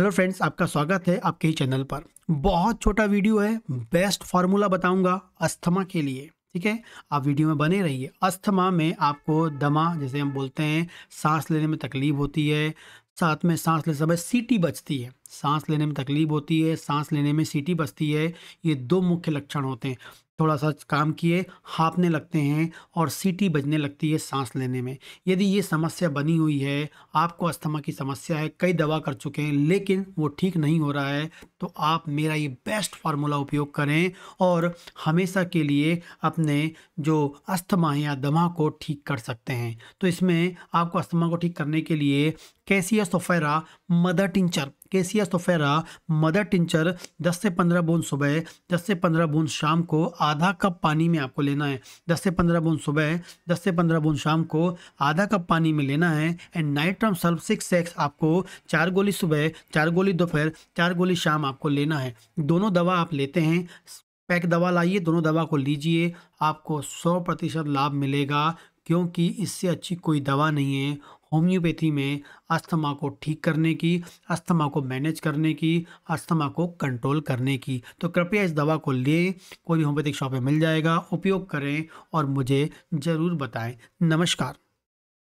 hello friends आपका स्वागत है आपके ही चैनल पर बहुत छोटा वीडियो है बेस्ट फार्मूला बताऊंगा अस्थमा के लिए ठीक है आप वीडियो में बने रहिए अस्थमा में आपको दमा जैसे हम बोलते हैं सांस लेने में तकलीफ होती है साथ में सांस लेते समय सीटी बचती है सांस लेने में तकलीफ होती है सांस लेने में सीटी बचती है ये दो मुख्य लक्षण होते हैं थोड़ा सा काम किए हाँपने लगते हैं और सीटी बजने लगती है सांस लेने में यदि ये समस्या बनी हुई है आपको अस्थमा की समस्या है कई दवा कर चुके हैं लेकिन वो ठीक नहीं हो रहा है तो आप मेरा ये बेस्ट फार्मूला उपयोग करें और हमेशा के लिए अपने जो अस्थमा है या दमा को ठीक कर सकते हैं तो इसमें आपको अस्थमा को ठीक करने के लिए कैसिया सोफेरा मदर टिंचर केसिया तोफेरा मदर टिंचर 10 से 15 बूंद सुबह 10 से 15 बूंद शाम को आधा कप पानी में आपको लेना है 10 से 15 बूंद सुबह 10 से 15 बूंद शाम को आधा कप पानी में लेना है and natrum sulph six X आपको चार गोली सुबह चार गोली दोपहर चार गोली शाम आपको लेना है दोनों दवा आप लेते हैं पैक दवा लाइए दोनों दवा को लीजिए आपको 100 प्रतिशत लाभ मिलेगा क्योंकि इससे अच्छी कोई दवा नहीं है होम्योपैथी में अस्थमा को ठीक करने की अस्थमा को मैनेज करने की अस्थमा को कंट्रोल करने की तो कृपया इस दवा को लें कोई भी होम्योपैथिक शॉप में मिल जाएगा उपयोग करें और मुझे ज़रूर बताएं नमस्कार